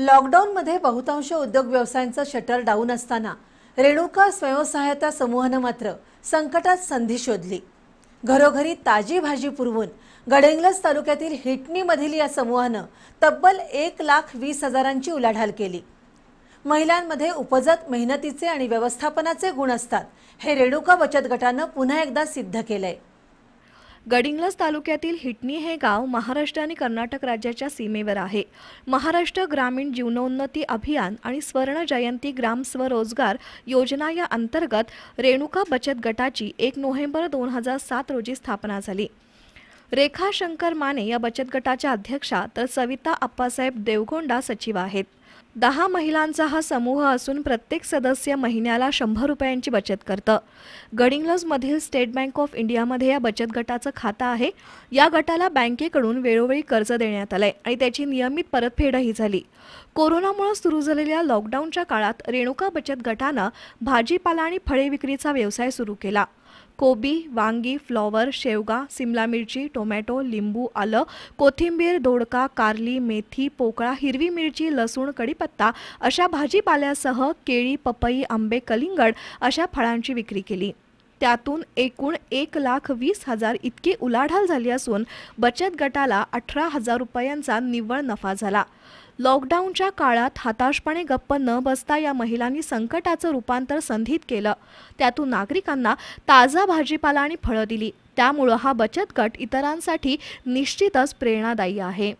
लॉकडाऊनमध्ये बहुतांश उद्योग व्यवसायांचं शटर डाऊन असताना रेणुका स्वयंसहायता समूहानं मात्र संकटात संधी शोधली घरोघरी ताजी भाजी पुरवून गडेंगलज तालुक्यातील हिटणीमधील या समूहानं तब्बल एक लाख वीस हजारांची उलाढाल केली महिलांमध्ये उपजत मेहनतीचे आणि व्यवस्थापनाचे गुण असतात हे रेणुका बचत गटानं पुन्हा एकदा सिद्ध केलंय गडिंग्लज तालुक्यातील हिटणी हे गाव महाराष्ट्र आणि कर्नाटक राज्याच्या सीमेवर आहे महाराष्ट्र ग्रामीण जीवनोन्नती अभियान आणि स्वर्ण जयंती ग्राम स्वरोजगार योजना या अंतर्गत रेणुका बचत गटाची एक नोव्हेंबर दोन हजार सात रोजी स्थापना झाली रेखा शंकर माने या बचत गटाच्या अध्यक्षा तर सविता आप्पासाहेब देवगोंडा सचिव आहेत दहा महिलांचा हा समूह असून प्रत्येक सदस्य महिन्याला शंभर रुपयांची बचत करतं गडिंगलजमधील स्टेट बँक ऑफ इंडियामध्ये या बचत गटाचं खातं आहे या गटाला बँकेकडून वेळोवेळी कर्ज देण्यात आलंय आणि त्याची नियमित परतफेडही झाली कोरोनामुळे सुरू झालेल्या लॉकडाऊनच्या काळात रेणुका बचत गटानं भाजीपाला आणि फळे विक्रीचा व्यवसाय सुरू केला कोबी वांगी फ्लॉवर शेवगा सिमला मिरची टोमॅटो लिंबू आलं कोथिंबीर दोडका कारली मेथी पोकळा हिरवी मिरची लसूण कडीपत्ता अशा भाजीपाल्यासह केळी पपई आंबे कलिंगड अशा फळांची विक्री केली त्यातून एकूण एक लाख वीस हजार इतकी उलाढाल झाली असून बचत गटाला अठरा हजार रुपयांचा निव्वळ नफा झाला लॉकडाऊनच्या काळात हताशपणे गप्प न बसता या महिलांनी संकटाचं रूपांतर संधीत केलं त्यातून नागरिकांना ताजा भाजीपाला आणि फळं दिली त्यामुळं हा बचत गट इतरांसाठी निश्चितच प्रेरणादायी आहे